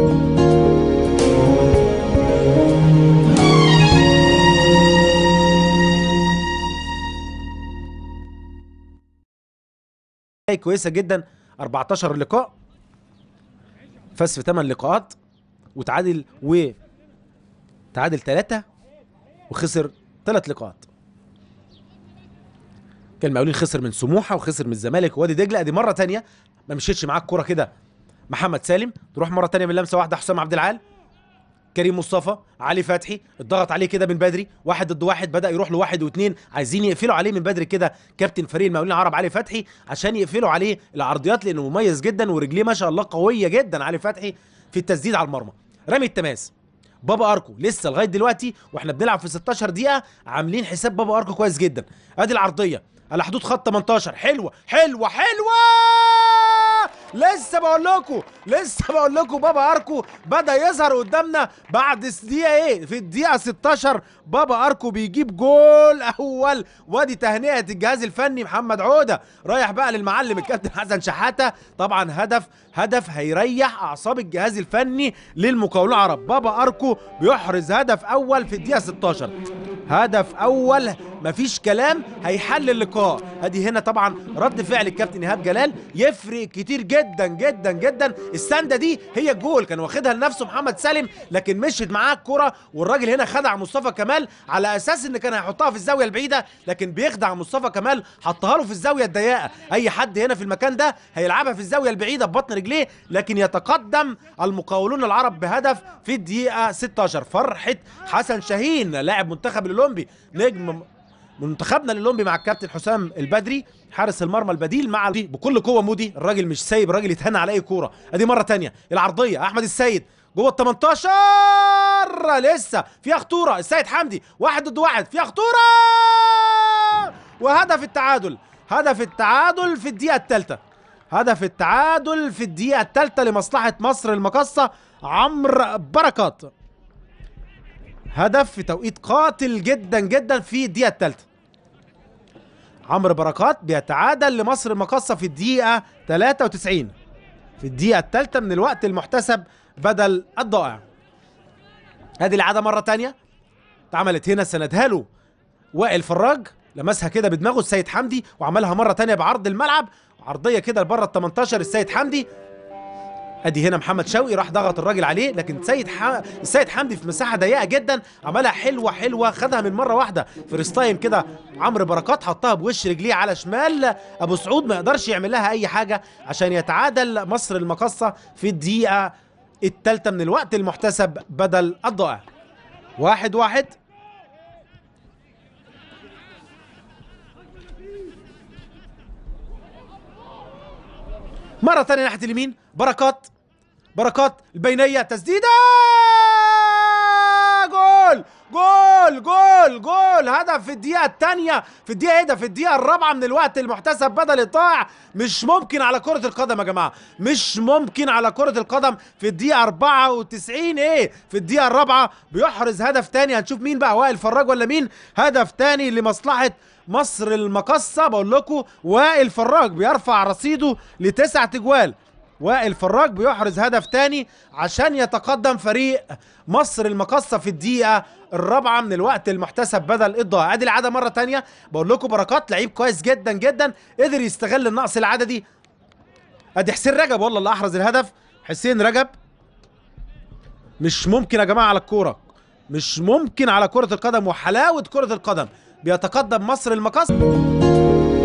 إيه، كويسه جدا 14 لقاء فاز في 8 لقاءات وتعادل و تعادل 3 وخسر 3 لقاءات كان المقاولين خسر من سموحه وخسر من الزمالك ووادي دجله ادي مره ثانيه ما مشيتش معاك كوره كده محمد سالم تروح مره ثانيه من لمسه واحده حسام عبد العال كريم مصطفى علي فتحي اتضغط عليه كده من بدري واحد ضد واحد بدا يروح لواحد واثنين عايزين يقفلوا عليه من بدري كده كابتن فريق المقاولين العرب علي فتحي عشان يقفلوا عليه العرضيات لانه مميز جدا ورجليه ما شاء الله قويه جدا علي فتحي في التسديد على المرمى رمي التماس بابا اركو لسه لغايه دلوقتي واحنا بنلعب في 16 دقيقه عاملين حساب بابا اركو كويس جدا ادي العرضيه على حدود خط 18 حلوه حلوه حلوه لسه بقول لكم لسه بقول لكم بابا اركو بدا يظهر قدامنا بعد دقيقه ايه في الدقيقه 16 بابا اركو بيجيب جول اول وادي تهنئه الجهاز الفني محمد عوده رايح بقى للمعلم الكابتن حسن شحاته طبعا هدف هدف هيريح اعصاب الجهاز الفني للمقاولون العرب بابا اركو بيحرز هدف اول في الدقيقه 16 هدف اول مفيش كلام هيحل اللقاء ادي هنا طبعا رد فعل الكابتن ايهاب جلال يفرق كتير جدا جدا جدا السنده دي هي الجول كان واخدها لنفسه محمد سالم لكن مشيت معاه الكره والراجل هنا خدع مصطفى كمال على اساس ان كان هيحطها في الزاويه البعيده لكن بيخدع مصطفى كمال حطها له في الزاويه الضيقه اي حد هنا في المكان ده هيلعبها في الزاويه البعيده ببطن رجليه لكن يتقدم المقاولون العرب بهدف في الدقيقه 16 فرحه حسن شاهين لاعب منتخب الاولمبي نجم منتخبنا الاولمبي مع الكابتن حسام البدري حارس المرمى البديل مع دي بكل قوه مودي الراجل مش سايب الراجل يتهنى على اي كوره ادي مره ثانيه العرضيه احمد السيد جوه ال 18 لسه فيها خطوره السيد حمدي واحد ضد واحد فيها خطوره وهدف التعادل هدف التعادل في الدقيقه الثالثه هدف التعادل في الدقيقه الثالثه لمصلحه مصر المقصه عمرو بركات هدف في توقيت قاتل جدا جدا في الدقيقه الثالثه عمرو بركات بيتعادل لمصر المقصة في الدقيقة 93 في الدقيقة الثالثة من الوقت المحتسب بدل الضائع هذه العادة مرة تانية اتعملت هنا سندها له وائل فراج لمسها كده بدماغه السيد حمدي وعملها مرة تانية بعرض الملعب عرضية كده لبره ال 18 السيد حمدي ادي هنا محمد شوقي راح ضغط الراجل عليه لكن سيد ح... سيد حمدي في مساحه ضيقه جدا عملها حلوه حلوه خدها من مره واحده فيرست تايم كده عمرو بركات حطها بوش رجليه على شمال ابو سعود ما يقدرش يعمل لها اي حاجه عشان يتعادل مصر المقصه في الدقيقه الثالثه من الوقت المحتسب بدل الضائع واحد واحد مرة ثانية ناحية اليمين بركات بركات البينية تسديدة جول جول جول هدف في الدقيقة الثانية في الدقيقة ايه ده في الدقيقة الرابعة من الوقت المحتسب بدل الضائع مش ممكن على كرة القدم يا جماعة مش ممكن على كرة القدم في الدقيقة 94 ايه في الدقيقة الرابعة بيحرز هدف ثاني هنشوف مين بقى وائل فراج ولا مين هدف ثاني لمصلحة مصر المقصة بقول لكم وائل فراج بيرفع رصيده لتسع تجوال وائل فراج بيحرز هدف تاني عشان يتقدم فريق مصر المقصه في الدقيقه الرابعه من الوقت المحتسب بدل الضائع ادي العاده مره تانية بقول لكم بركات لعيب كويس جدا جدا قدر يستغل النقص العددي ادي حسين رجب والله اللي احرز الهدف حسين رجب مش ممكن يا جماعه على الكوره مش ممكن على كره القدم وحلاوه كره القدم بيتقدم مصر المقص